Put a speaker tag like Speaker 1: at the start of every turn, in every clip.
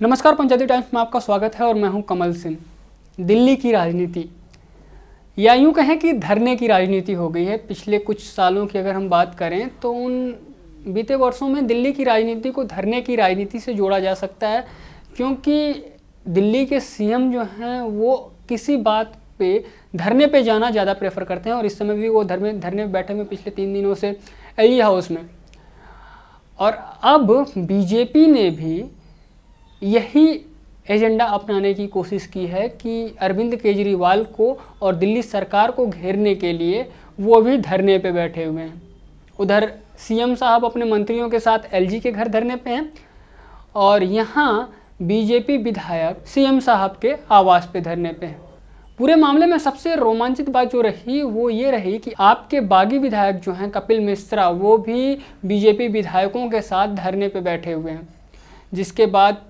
Speaker 1: नमस्कार पंचायती टाइम्स में आपका स्वागत है और मैं हूं कमल सिंह दिल्ली की राजनीति या यूं कहें कि धरने की राजनीति हो गई है पिछले कुछ सालों की अगर हम बात करें तो उन बीते वर्षों में दिल्ली की राजनीति को धरने की राजनीति से जोड़ा जा सकता है क्योंकि दिल्ली के सीएम जो हैं वो किसी बात पे धरने पे जाना ज़्यादा प्रेफर करते हैं और इस समय भी वो धरने धरने बैठे हुए पिछले तीन दिनों से एल हाउस में और अब बीजेपी ने भी यही एजेंडा अपनाने की कोशिश की है कि अरविंद केजरीवाल को और दिल्ली सरकार को घेरने के लिए वो भी धरने पे बैठे हुए हैं उधर सीएम साहब अपने मंत्रियों के साथ एलजी के घर धरने पे हैं और यहाँ बीजेपी विधायक सीएम साहब के आवास पे धरने पे हैं पूरे मामले में सबसे रोमांचित बात जो रही वो ये रही कि आपके बागी विधायक जो हैं कपिल मिश्रा वो भी बीजेपी विधायकों के साथ धरने पे बैठे हुए हैं जिसके बाद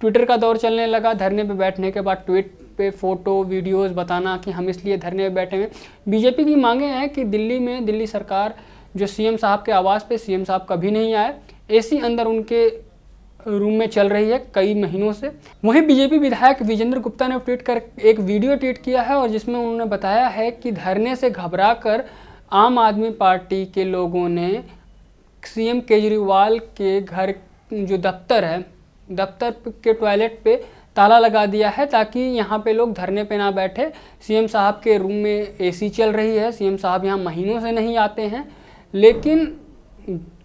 Speaker 1: ट्विटर का दौर चलने लगा धरने पे बैठने के बाद ट्वीट पे फोटो वीडियोस बताना कि हम इसलिए धरने पे बैठे हैं बीजेपी की मांगे हैं कि दिल्ली में दिल्ली सरकार जो सीएम साहब के आवास पे सीएम साहब कभी नहीं आए एसी अंदर उनके रूम में चल रही है कई महीनों से वहीं बीजेपी विधायक विजेंद्र गुप्ता ने ट्वीट कर एक वीडियो ट्वीट किया है और जिसमें उन्होंने बताया है कि धरने से घबरा कर आम आदमी पार्टी के लोगों ने सीएम केजरीवाल के घर जो दफ्तर है दफ्तर के टॉयलेट पे ताला लगा दिया है ताकि यहाँ पे लोग धरने पे ना बैठे सीएम साहब के रूम में एसी चल रही है सीएम साहब यहाँ महीनों से नहीं आते हैं लेकिन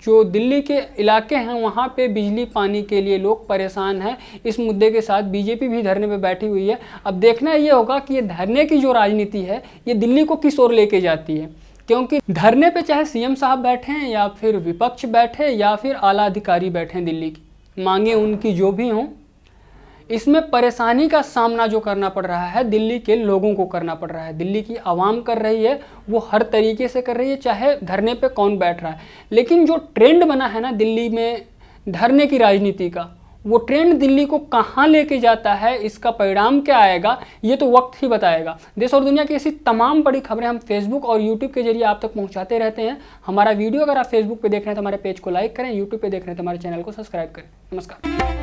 Speaker 1: जो दिल्ली के इलाके हैं वहाँ पे बिजली पानी के लिए लोग परेशान हैं इस मुद्दे के साथ बीजेपी भी धरने पे बैठी हुई है अब देखना ये होगा कि ये धरने की जो राजनीति है ये दिल्ली को किस ओर लेके जाती है क्योंकि धरने पे चाहे सीएम साहब बैठे या फिर विपक्ष बैठे या फिर आला अधिकारी बैठे दिल्ली के मांगे उनकी जो भी हों इसमें परेशानी का सामना जो करना पड़ रहा है दिल्ली के लोगों को करना पड़ रहा है दिल्ली की आवाम कर रही है वो हर तरीके से कर रही है चाहे धरने पे कौन बैठ रहा है लेकिन जो ट्रेंड बना है ना दिल्ली में धरने की राजनीति का वो ट्रेंड दिल्ली को कहाँ लेके जाता है इसका परिणाम क्या आएगा ये तो वक्त ही बताएगा देश और दुनिया की ऐसी तमाम बड़ी खबरें हम फेसबुक और यूट्यूब के जरिए आप तक पहुँचाते रहते हैं हमारा वीडियो अगर आप फेसबुक पर देख रहे हैं तो हमारे पेज को लाइक करें यूट्यूब पर देख रहे हैं तो हमारे चैनल को सब्सक्राइब करें नमस्कार